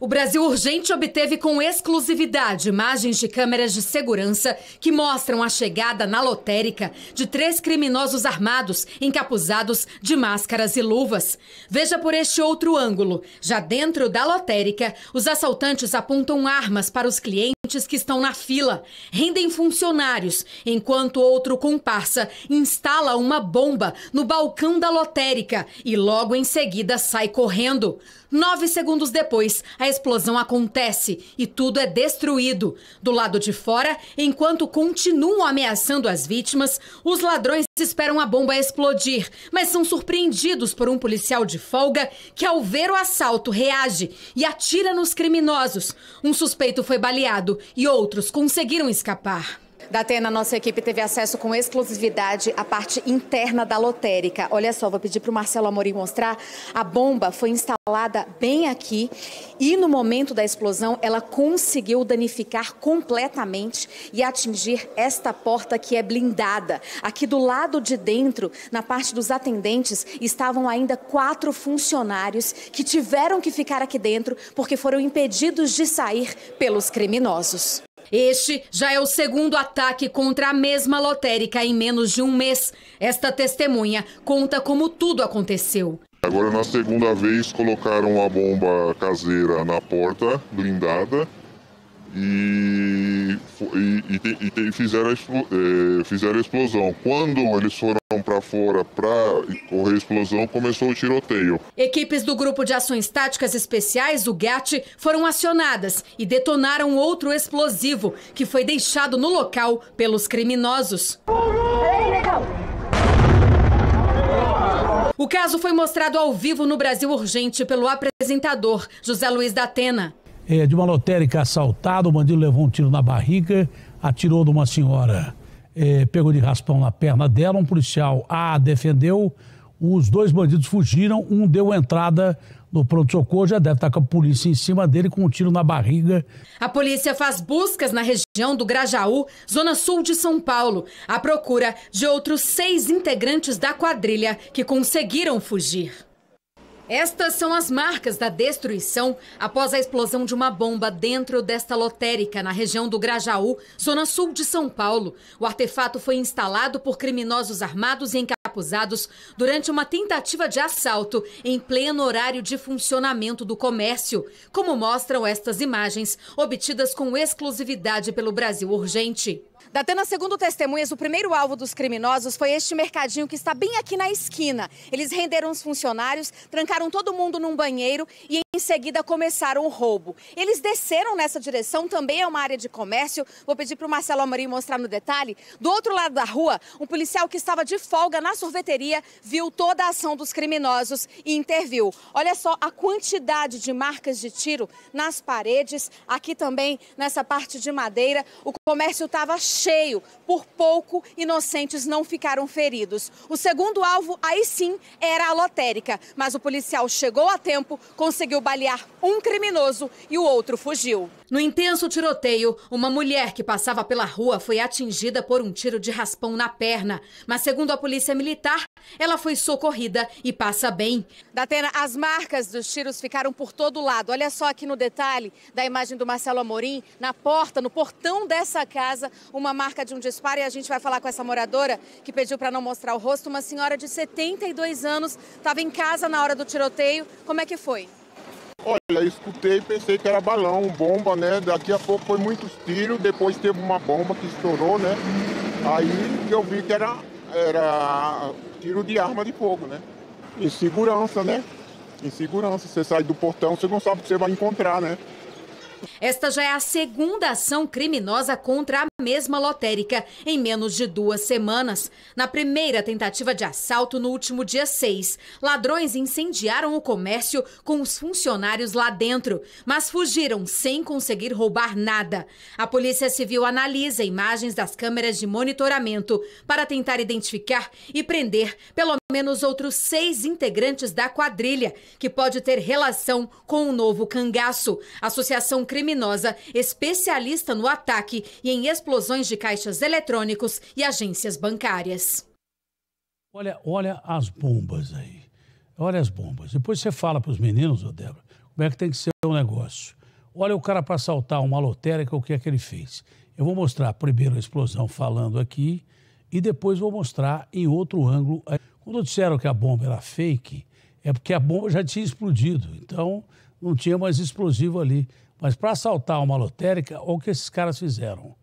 O Brasil Urgente obteve com exclusividade imagens de câmeras de segurança que mostram a chegada na lotérica de três criminosos armados, encapuzados de máscaras e luvas. Veja por este outro ângulo. Já dentro da lotérica, os assaltantes apontam armas para os clientes que estão na fila, rendem funcionários, enquanto outro comparsa instala uma bomba no balcão da lotérica e logo em seguida sai correndo. Nove segundos depois, a explosão acontece e tudo é destruído. Do lado de fora, enquanto continuam ameaçando as vítimas, os ladrões esperam a bomba explodir, mas são surpreendidos por um policial de folga que, ao ver o assalto, reage e atira nos criminosos. Um suspeito foi baleado e outros conseguiram escapar da Atena, nossa equipe teve acesso com exclusividade à parte interna da lotérica. Olha só, vou pedir para o Marcelo Amorim mostrar. A bomba foi instalada bem aqui e no momento da explosão ela conseguiu danificar completamente e atingir esta porta que é blindada. Aqui do lado de dentro, na parte dos atendentes, estavam ainda quatro funcionários que tiveram que ficar aqui dentro porque foram impedidos de sair pelos criminosos. Este já é o segundo ataque contra a mesma lotérica em menos de um mês. Esta testemunha conta como tudo aconteceu. Agora, na segunda vez, colocaram a bomba caseira na porta, blindada, e, e, e, e fizeram, é, fizeram a explosão. Quando eles foram para fora para correr a explosão, começou o tiroteio. Equipes do Grupo de Ações Táticas Especiais, o GAT, foram acionadas e detonaram outro explosivo que foi deixado no local pelos criminosos. O caso foi mostrado ao vivo no Brasil Urgente pelo apresentador José Luiz da Atena. É, de uma lotérica assaltada, o bandido levou um tiro na barriga, atirou de uma senhora eh, pegou de raspão na perna dela, um policial a defendeu, os dois bandidos fugiram, um deu entrada no pronto-socorro, já deve estar com a polícia em cima dele com um tiro na barriga. A polícia faz buscas na região do Grajaú, zona sul de São Paulo, à procura de outros seis integrantes da quadrilha que conseguiram fugir. Estas são as marcas da destruição após a explosão de uma bomba dentro desta lotérica na região do Grajaú, zona sul de São Paulo. O artefato foi instalado por criminosos armados e encapuzados durante uma tentativa de assalto em pleno horário de funcionamento do comércio, como mostram estas imagens obtidas com exclusividade pelo Brasil Urgente. Datena, segundo testemunhas, o primeiro alvo dos criminosos foi este mercadinho que está bem aqui na esquina. Eles renderam os funcionários, trancaram todo mundo num banheiro e em seguida começaram o roubo. Eles desceram nessa direção, também é uma área de comércio. Vou pedir para o Marcelo Amorim mostrar no detalhe. Do outro lado da rua, um policial que estava de folga na sorveteria viu toda a ação dos criminosos e interviu. Olha só a quantidade de marcas de tiro nas paredes, aqui também nessa parte de madeira. O comércio estava cheio. Por pouco, inocentes não ficaram feridos. O segundo alvo, aí sim, era a lotérica, mas o policial chegou a tempo, conseguiu balear um criminoso e o outro fugiu. No intenso tiroteio, uma mulher que passava pela rua foi atingida por um tiro de raspão na perna, mas segundo a polícia militar, ela foi socorrida e passa bem. Datena, as marcas dos tiros ficaram por todo lado. Olha só aqui no detalhe da imagem do Marcelo Amorim, na porta, no portão dessa casa, uma marca de um disparo. E a gente vai falar com essa moradora que pediu para não mostrar o rosto. Uma senhora de 72 anos estava em casa na hora do tiroteio. Como é que foi? Olha, escutei e pensei que era balão, bomba, né? Daqui a pouco foi muitos tiros, depois teve uma bomba que estourou, né? Aí eu vi que era, era tiro de arma de fogo, né? Em segurança, né? Em segurança, você sai do portão, você não sabe o que você vai encontrar, né? Esta já é a segunda ação criminosa contra a mesma lotérica em menos de duas semanas. Na primeira tentativa de assalto, no último dia 6, ladrões incendiaram o comércio com os funcionários lá dentro, mas fugiram sem conseguir roubar nada. A Polícia Civil analisa imagens das câmeras de monitoramento para tentar identificar e prender pelo menos outros seis integrantes da quadrilha, que pode ter relação com o novo cangaço. Associação criminosa especialista no ataque e em explosões de caixas eletrônicos e agências bancárias. Olha, olha as bombas aí. Olha as bombas. Depois você fala para os meninos, ô Débora, como é que tem que ser o um negócio. Olha o cara para assaltar uma lotérica, o que é que ele fez. Eu vou mostrar primeiro a explosão falando aqui e depois vou mostrar em outro ângulo. A quando disseram que a bomba era fake, é porque a bomba já tinha explodido. Então, não tinha mais explosivo ali. Mas para assaltar uma lotérica, olha o que esses caras fizeram.